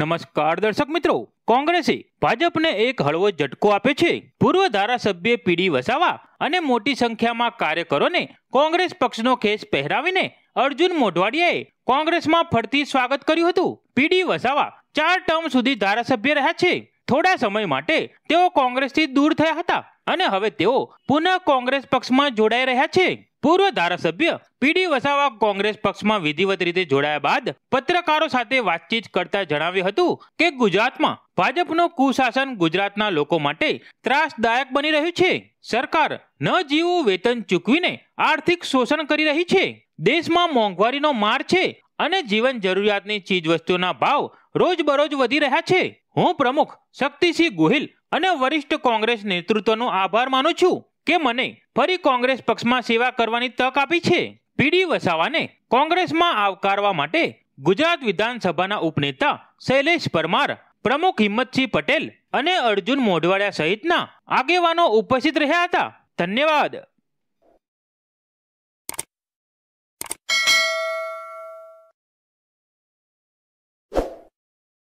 નમસ્કાર દર્શક મિત્રો કોંગ્રેસે ભાજપને એક હળવો ઝટકો આપે છે પૂર્વ ધારાસભ્ય પીડી વસાવા અને મોટી સંખ્યામાં કાર્યકરોને કોંગ્રેસ પક્ષનો ખેસ પહેરાવીને અર્જુન મોઢવાડિયાએ કોંગ્રેસમાં ફરતી સ્વાગત કર્યું હતું પીડી વસાવા ચાર ટર્મ સુધી ધારાસભ્ય રહ્યા છે થોડા સમય માટે તેઓ કોંગ્રેસથી દૂર થયા હતા અને હવે તેઓ પુનઃ કોંગ્રેસ પક્ષમાં જોડાઈ રહ્યા છે પૂર્વ ધારાસભ્ય પીડી વસાવા કોંગ્રેસ પક્ષમાં વિધિવત રીતે જોડાયા બાદ પત્રકારો સાથે વાતચીત કરતા જણાવ્યું હતું કે ગુજરાતમાં ભાજપનું કુશાસન ગુજરાતના લોકો માટે ત્રાસદાયક બની રહ્યું છે સરકાર ન જીવું વેતન ચૂકવીને આર્થિક શોષણ કરી રહી છે દેશમાં મોંઘવારીનો માર છે અને જીવન જરૂરિયાતની ચીજવસ્તુના ભાવ રોજબરોજ વધી રહ્યા છે હું પ્રમુખ શક્તિસિંહ ગોહિલ અને વરિષ્ઠ કોંગ્રેસ નેતૃત્વનો આભાર માનું છું કે મને ફરી કોંગ્રેસ પક્ષમાં સેવા કરવાની તક આપી છે પીડી વસાવાને કોંગ્રેસમાં આવકારવા માટે ગુજરાત વિધાનસભાના ઉપનેતા શૈલેષ પરમાર પ્રમુખ હિંમતસિંહ પટેલ અને અર્જુન મોઢવાડિયા સહિતના આગેવાનો ઉપસ્થિત રહ્યા હતા ધન્યવાદ